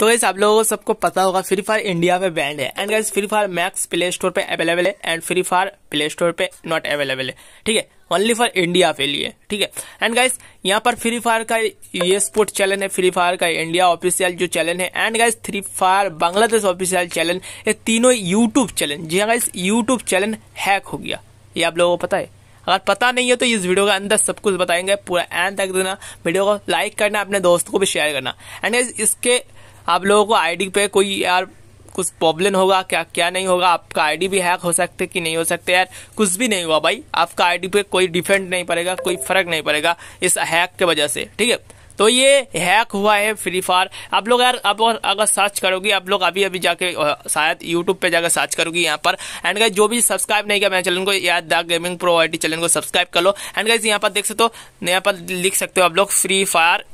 तो इस आप लोगों को सबको पता होगा फ्री फायर इंडिया पे बैंड है and guys Free Fire Max Play Store पे अवेलेबल है and Free Fire Play Store पे नॉट अवेलेबल है ठीक है ओनली फॉर इंडिया के लिए ठीक है एंड गाइस यहाँ पर फ्री फायर का ये स्पोर्ट चैलेंज है फ्री फायर का इंडिया ऑफिशियल जो चैलेंज है and guys Free Fire Bangladesh official channel ये तीनों यूट्यूब चैनल जी हाँ गाइस यूट्यूब चैनल हैक हो गया ये आप लोगों को पता है अगर पता नहीं है तो इस वीडियो के अंदर सब कुछ बताएंगे पूरा एंड तक देना वीडियो को लाइक करना अपने दोस्तों को भी शेयर करना एंड इसके आप लोगों को आईडी पे कोई यार कुछ प्रॉब्लम होगा क्या क्या नहीं होगा आपका आईडी भी हैक हो सकते कि नहीं हो सकते यार कुछ भी नहीं हुआ भाई आपका आईडी पे कोई डिफेंड नहीं पड़ेगा कोई फर्क नहीं पड़ेगा इस हैक की वजह से ठीक है तो ये हैक हुआ है फ्री फायर आप लोग यार आप अगर सर्च करोगे आप लोग अभी अभी जाके शायद यूट्यूब पे जाकर सर्च करोगे यहाँ पर एंड गाइज जो भी सब्सक्राइब नहीं किया मेरे चैनल को या the gaming pro I channel को सब्सक्राइब कर लो एंड गाइज यहाँ पर देख सकते हो यहाँ पर लिख सकते हो आप लोग Free Fire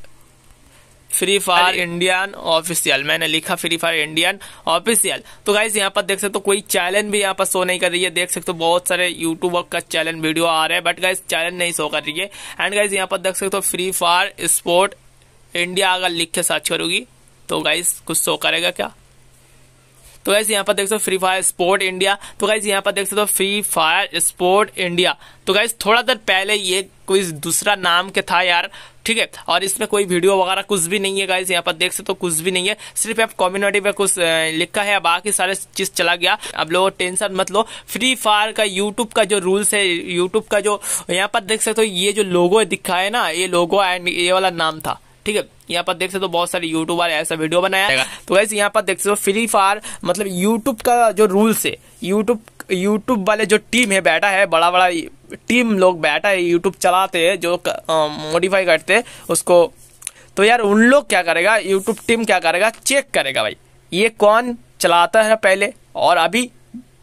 Free Fire Indian official मैंने लिखा फ्री फायर इंडियन ऑफिशियल तो गाइज यहाँ पर देख सकते हो कोई चैलेंज भी यहाँ पर शो नहीं कर रही है देख सकते हो बहुत सारे यूट्यूबर का चैलेंज वीडियो आ रहे हैं बट गाइज चैलेंज नहीं शो कर रही है एंड गाइज यहाँ पर देख सकते हो फ्री फायर स्पोर्ट इंडिया अगर लिख के सर्च करूंगी तो गाइज कुछ शो करेगा क्या तो गाइज यहाँ पर देख सकते हो फ्री फायर स्पोर्ट इंडिया तो गाइज यहाँ पर देख सकते हो फ्री फायर स्पोर्ट इंडिया तो गाइज थोड़ा देर पहले ये कोई दूसरा नाम के था यार ठीक है और इसमें कोई वीडियो वगैरह कुछ भी नहीं है गाइज यहाँ पर देख सकते तो कुछ भी नहीं है सिर्फ आप कम्युनिटी में कुछ लिखा है बाकी सारे चीज चला गया अब लोग टेंशन मत लो फ्री फायर का यूट्यूब का जो रूल्स है यूट्यूब का जो यहाँ पर देख सकते हो तो ये जो लोगो दिखा है ना ये लोगो एंड ये वाला नाम था ठीक है यहाँ पर देख सकते हो तो बहुत सारे यूट्यूबर ऐसा वीडियो बनाया तो वैसे यहाँ पर देख सकते हो फ्री फायर मतलब यूट्यूब का जो रूल्स है यूट्यूब यूट्यूब वाले जो टीम है बैठा है बड़ा बड़ा टीम लोग बैठा है यूट्यूब चलाते हैं जो मॉडिफाई करते हैं उसको तो यार उन लोग क्या करेगा यूट्यूब टीम क्या करेगा चेक करेगा भाई ये कौन चलाता है पहले और अभी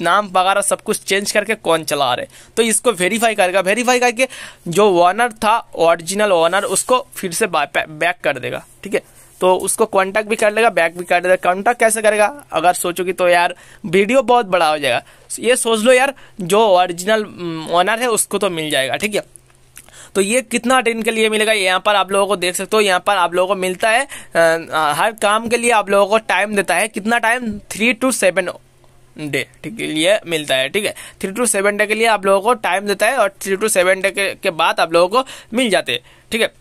नाम वगैरह सब कुछ चेंज करके कौन चला रहे तो इसको वेरीफाई करेगा वेरीफाई करके जो ओनर था ओरिजिनल ओनर उसको फिर से बैक कर देगा ठीक है तो उसको कॉन्टैक्ट भी कर लेगा बैक भी कर लेगा कॉन्टैक्ट कैसे करेगा अगर सोचोगे तो यार वीडियो बहुत बड़ा हो जाएगा ये सोच लो यार जो ओरिजिनल ऑनर mm, है उसको तो मिल जाएगा ठीक है तो ये कितना दिन के लिए मिलेगा यहाँ पर आप लोगों को देख सकते हो यहाँ पर आप लोगों को मिलता है आ, हर काम के लिए आप लोगों को टाइम देता है कितना time three two seven day ठीक है ये मिलता है ठीक है थ्री टू सेवन डे के लिए आप लोगों को टाइम देता है और थ्री टू सेवन डे के, के बाद आप लोगों को मिल जाते हैं ठीक है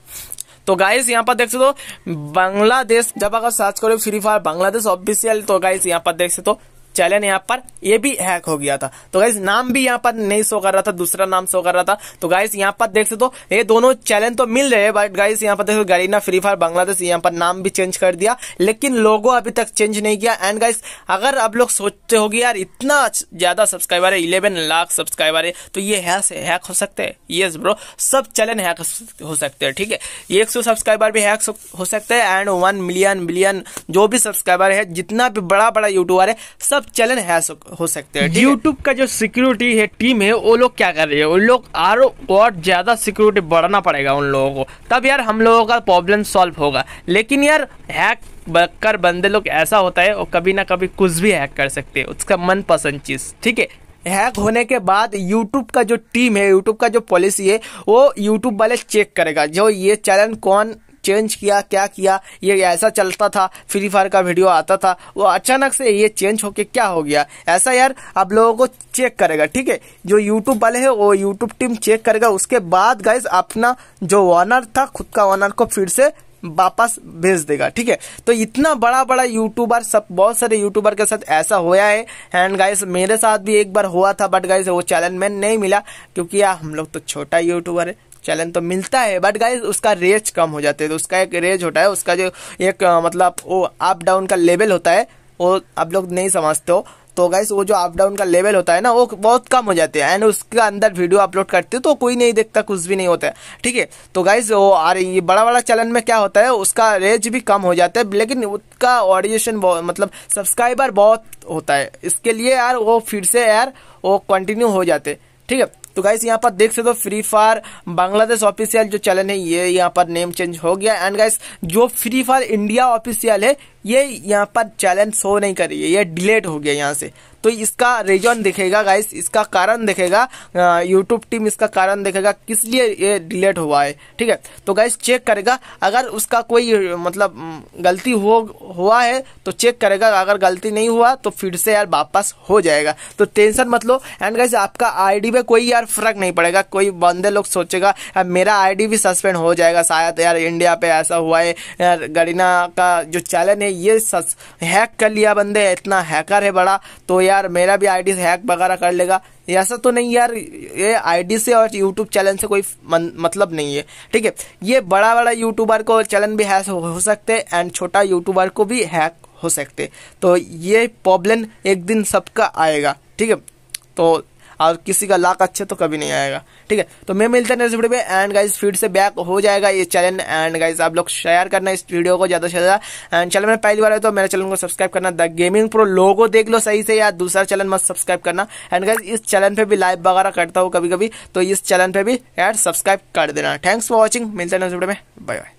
तो गाइस यहाँ पर देख सकते हो बांग्लादेश जब अगर सर्च करो फ्री फायर बांग्लादेश ऑफिशियल तो गाइस यहाँ पर देख सकते हो चैलन यहाँ पर ये भी हैक हो गया था तो गाइज नाम भी यहाँ पर नहीं शो कर रहा था दूसरा नाम शो कर रहा था तो गाइज यहाँ पर देख सकते हो ये दोनों चैलन तो मिल रहे हैं बट गाइज यहाँ पर देखो गरीना फ्री फायर बांग्लादेश यहाँ पर नाम भी चेंज कर दिया लेकिन लोगो अभी तक चेंज नहीं किया एंड गाइज अगर आप लोग सोचते हो यार इतना ज्यादा सब्सक्राइबर है इलेवन लाख सब्सक्राइबर है तो ये हैक हो सकते हैं यस ब्रो सब चैलन हैक हो सकते हैं ठीक है एक सौ सब्सक्राइबर भी हैक हो सकते हैं एंड वन मिलियन मिलियन जो भी सब्सक्राइबर है जितना भी बड़ा बड़ा यूट्यूबर है सब चलन है हो सकते हैं यूट्यूब का जो सिक्योरिटी है टीम है वो लोग क्या कर रही है उन लोग और और ज़्यादा सिक्योरिटी बढ़ाना पड़ेगा उन लोगों को तब यार हम लोगों का प्रॉब्लम सॉल्व होगा लेकिन यार हैक कर बंदे लोग ऐसा होता है और कभी ना कभी कुछ भी हैक कर सकते हैं उसका मनपसंद चीज़ ठीक है हैक होने के बाद YouTube का जो टीम है YouTube का जो पॉलिसी है वो YouTube वाले चेक करेगा जो ये चैनल कौन चेंज किया क्या किया ये ऐसा चलता था फ्री फायर का वीडियो आता था वो अचानक से ये चेंज होके क्या हो गया ऐसा यार आप लोगों को चेक करेगा ठीक है जो यूट्यूब वाले है वो यूट्यूब टीम चेक करेगा उसके बाद गाइज अपना जो ऑनर था खुद का ऑनर को फिर से वापस भेज देगा ठीक है तो इतना बड़ा बड़ा यूट्यूबर सब बहुत सारे यूट्यूबर के साथ ऐसा हुआ है एंड गाइस मेरे साथ भी एक बार हुआ था बट गाइस वो चैलेंज में नहीं मिला क्योंकि यार हम लोग तो छोटा यूट्यूबर है चैलेंज तो मिलता है बट गाइज उसका रेज कम हो जाता है तो उसका एक रेज होता है उसका जो एक मतलब वो अप डाउन का लेवल होता है वो आप लोग नहीं समझते हो तो गाइस वो जो अप डाउन का लेवल होता है ना वो बहुत कम हो जाते हैं एंड उसके अंदर वीडियो अपलोड करते हो तो कोई नहीं देखता कुछ भी नहीं होता है ठीक है तो गाइस वो और ये बड़ा बड़ा चैनल में क्या होता है उसका रेंज भी कम हो जाता है लेकिन उसका बहुत मतलब सब्सक्राइबर बहुत होता है इसके लिए यार वो फिर से यार वो कंटिन्यू हो जाते ठीक है तो गाइस यहाँ पर देख सकते हो फ्री फायर बांग्लादेश ऑफिशियल जो चैनल है ये यहाँ पर नेम चेंज हो गया एंड गाइस जो फ्री फायर इंडिया ऑफिशियल है ये यहाँ पर चैलेंज शो नहीं कर रही है ये डिलेट हो गया यहाँ से तो इसका रीजन दिखेगा गाइस इसका कारण देखेगा यूट्यूब टीम इसका कारण देखेगा किस लिए ये डिलेट हुआ है ठीक है तो गाइस चेक करेगा अगर उसका कोई मतलब गलती हो हुआ है तो चेक करेगा अगर गलती नहीं हुआ तो फिर से यार वापस हो जाएगा तो टेंशन मत लो एंड गाइस आपका आईडी पे कोई यार फर्क नहीं पड़ेगा कोई बंदे लोग सोचेगा मेरा आई भी सस्पेंड हो जाएगा शायद यार इंडिया पे ऐसा हुआ है यार गरीना का जो चैलेंज है ये हैक कर लिया बंदे इतना हैकर है बड़ा तो यार मेरा भी आईडी हैक वगैरह कर लेगा ऐसा तो नहीं यार ये आईडी से और यूट्यूब चैनल से कोई मन, मतलब नहीं है ठीक है ये बड़ा बड़ा यूट्यूबर को चैनल भी हैक हो सकते हैं एंड छोटा यूट्यूबर को भी हैक हो सकते तो ये प्रॉब्लम एक दिन सबका आएगा ठीक है तो और किसी का लाख अच्छे तो कभी नहीं आएगा ठीक है तो मैं मिलता नेक्स्ट वीडियो में एंड गाइज फिर से बैक हो जाएगा ये चैनल एंड गाइज आप लोग शेयर करना इस वीडियो को ज़्यादा से ज़्यादा एंड चैनल में पहली बार है तो मेरे चैनल को सब्सक्राइब करना द गेमिंग प्रो लोगो देख लो सही से या दूसरा चैनल मत सब्सक्राइब करना एंड गाइज इस चैनल पर भी लाइव वगैरह करता हूँ कभी कभी तो इस चैनल पर भी यार सब्सक्राइब कर देना थैंक्स फॉर वॉचिंग मिलता है इस वीडियो में बाय बाय